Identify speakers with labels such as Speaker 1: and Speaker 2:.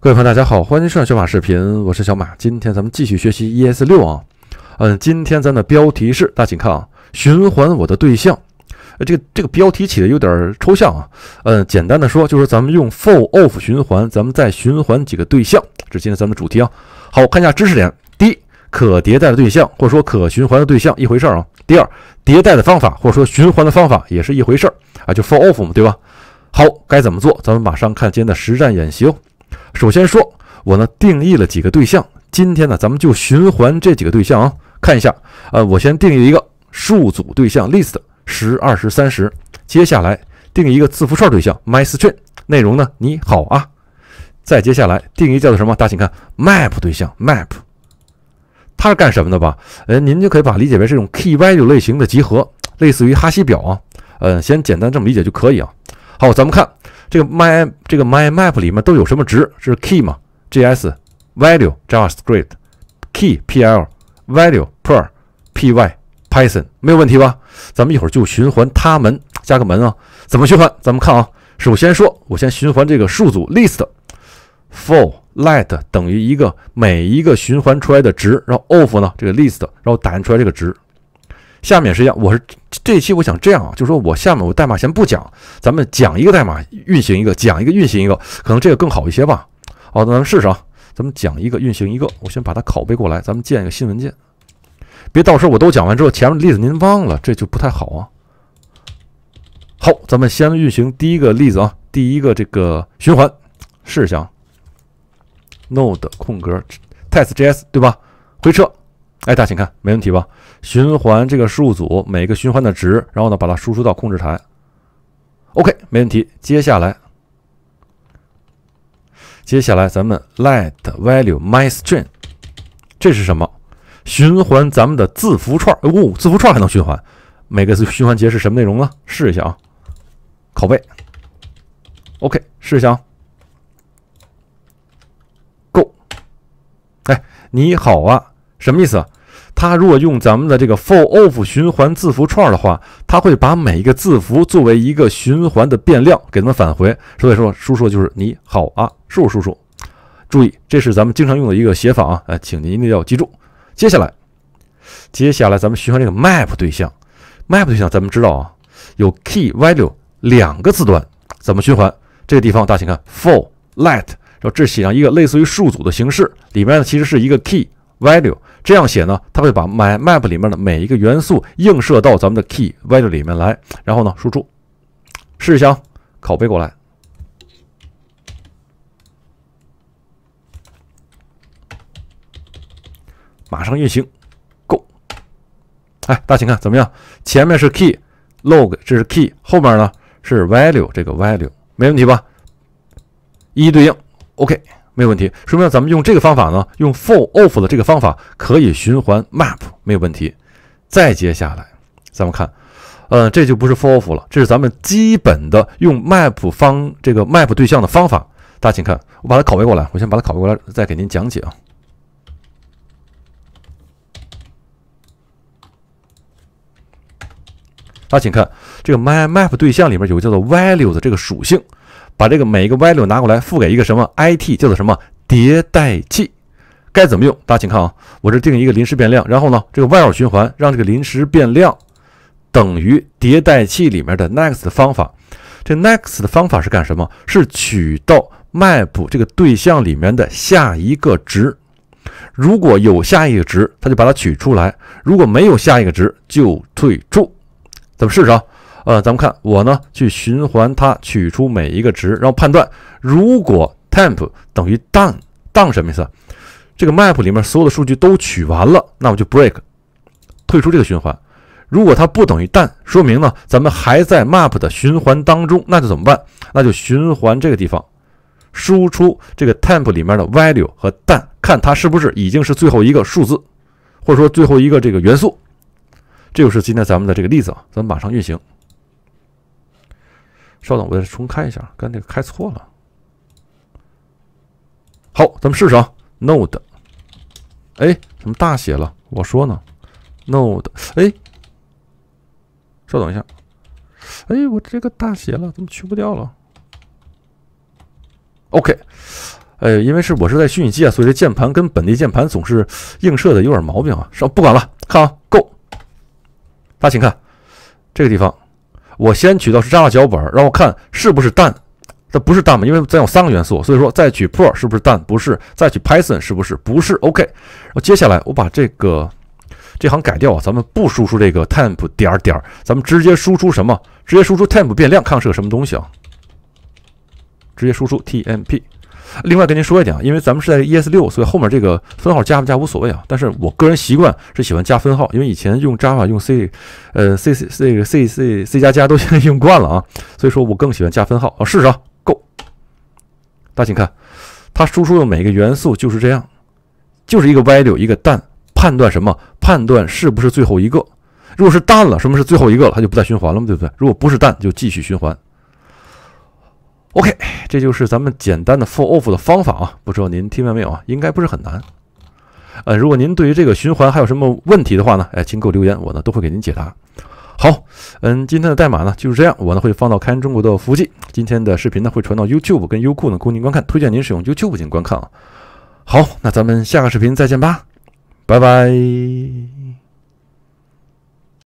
Speaker 1: 各位朋友，大家好，欢迎收看小马视频，我是小马。今天咱们继续学习 ES 六啊，嗯，今天咱的标题是，大家请看啊，循环我的对象。呃，这个这个标题起的有点抽象啊，嗯，简单的说就是咱们用 for of 循环，咱们再循环几个对象，这是今天咱们主题啊。好，我看一下知识点。第一，可迭代的对象或者说可循环的对象一回事儿啊。第二，迭代的方法或者说循环的方法也是一回事儿啊，就 for of 嘛，对吧？好，该怎么做？咱们马上看今天的实战演习哦。首先说，我呢定义了几个对象，今天呢咱们就循环这几个对象啊，看一下。呃，我先定义一个数组对象 list，十、二十、三十。接下来定一个字符串对象 my string，内容呢你好啊。再接下来定义叫做什么？大家请看 map 对象 map，它是干什么的吧？呃，您就可以把理解为这种 key-value 类型的集合，类似于哈希表啊。嗯，先简单这么理解就可以啊。好，咱们看。这个 my 这个 my map 里面都有什么值？是 key 吗？JS value JavaScript key PL value per PY Python 没有问题吧？咱们一会儿就循环它们，加个门啊。怎么循环？咱们看啊。首先说，我先循环这个数组 list for let 等于一个每一个循环出来的值，然后 of 呢？这个 list，然后打印出来这个值。下面是一样，我是这一期，我想这样啊，就是说我下面我代码先不讲，咱们讲一个代码运行一个，讲一个运行一个，可能这个更好一些吧。好，咱们试试啊，咱们讲一个运行一个。我先把它拷贝过来，咱们建一个新文件，别到时候我都讲完之后，前面例子您忘了，这就不太好啊。好，咱们先运行第一个例子啊，第一个这个循环，试下啊。node 空格 test js 对吧？回车。哎，大家请看，没问题吧？循环这个数组，每个循环的值，然后呢，把它输出到控制台。OK，没问题。接下来，接下来咱们 let value my string，这是什么？循环咱们的字符串。哦，字符串还能循环？每个循环节是什么内容呢？试一下啊，拷贝。OK，试一下啊，Go。哎，你好啊，什么意思啊？它如果用咱们的这个 for of 循环字符串的话，它会把每一个字符作为一个循环的变量给咱们返回。所以说，输出就是你好啊，叔叔叔叔。注意，这是咱们经常用的一个写法啊，哎，请您一定要记住。接下来，接下来咱们循环这个 map 对象。map 对象咱们知道啊，有 key value 两个字段，怎么循环？这个地方大家请看 for let，然后这写上一个类似于数组的形式，里面呢其实是一个 key。value 这样写呢，它会把 my map 里面的每一个元素映射到咱们的 key value 里面来，然后呢输出，试一想，拷贝过来，马上运行，Go，哎，大家请看怎么样？前面是 key log，这是 key，后面呢是 value，这个 value 没问题吧？一一对应，OK。没有问题，说明咱们用这个方法呢，用 for of 的这个方法可以循环 map，没有问题。再接下来，咱们看，呃，这就不是 for of 了，这是咱们基本的用 map 方这个 map 对象的方法。大家请看，我把它拷贝过来，我先把它拷贝过来，再给您讲解啊。大家请看，这个 my map 对象里面有个叫做 v a l u e 的这个属性。把这个每一个 value 拿过来，赋给一个什么 it，叫做什么迭代器。该怎么用？大家请看啊，我这定一个临时变量，然后呢，这个 while 循环让这个临时变量等于迭代器里面的 next 方法。这 next 的方法是干什么？是取到 map 这个对象里面的下一个值。如果有下一个值，它就把它取出来；如果没有下一个值，就退出。咱们试试啊。呃，咱们看我呢去循环它，取出每一个值，然后判断，如果 temp 等于 done，done 什么意思？这个 map 里面所有的数据都取完了，那我就 break 退出这个循环。如果它不等于 done，说明呢咱们还在 map 的循环当中，那就怎么办？那就循环这个地方，输出这个 temp 里面的 value 和 done，看它是不是已经是最后一个数字，或者说最后一个这个元素。这就是今天咱们的这个例子啊，咱们马上运行。稍等，我再重开一下，刚那个开错了。好，咱们试试啊。node，哎，怎么大写了？我说呢。node，哎，稍等一下。哎，我这个大写了，怎么去不掉了？OK，哎，因为是我是在虚拟机啊，所以这键盘跟本地键盘总是映射的有点毛病啊。稍，不管了，看啊，Go。大家请看这个地方。我先取到是 Java 脚本，然后看是不是蛋，这不是蛋嘛，因为咱有三个元素，所以说再取 pro 是不是蛋？不是，再取 python 是不是？不是，OK。后接下来我把这个这行改掉啊，咱们不输出这个 tmp e 点儿点儿，咱们直接输出什么？直接输出 tmp e 变量看是个什么东西啊？直接输出 tmp。另外跟您说一点啊，因为咱们是在 ES6，所以后面这个分号加不加无所谓啊。但是我个人习惯是喜欢加分号，因为以前用 Java、用 C、呃 C C 这个 C C C 加加都现在 用惯了啊，所以说我更喜欢加分号啊。试试啊，Go。大家请看，它输出的每个元素就是这样，就是一个 value，一个蛋。判断什么？判断是不是最后一个？如果是蛋了，什么是最后一个了？它就不再循环了嘛，对不对？如果不是蛋，就继续循环。OK，这就是咱们简单的 for of f 的方法啊，不知道您听完没有啊？应该不是很难。呃，如果您对于这个循环还有什么问题的话呢，哎，请给我留言，我呢都会给您解答。好，嗯，今天的代码呢就是这样，我呢会放到开源中国的服务器，今天的视频呢会传到 YouTube 跟优酷呢供您观看，推荐您使用 YouTube 进行观看啊。好，那咱们下个视频再见吧，拜拜。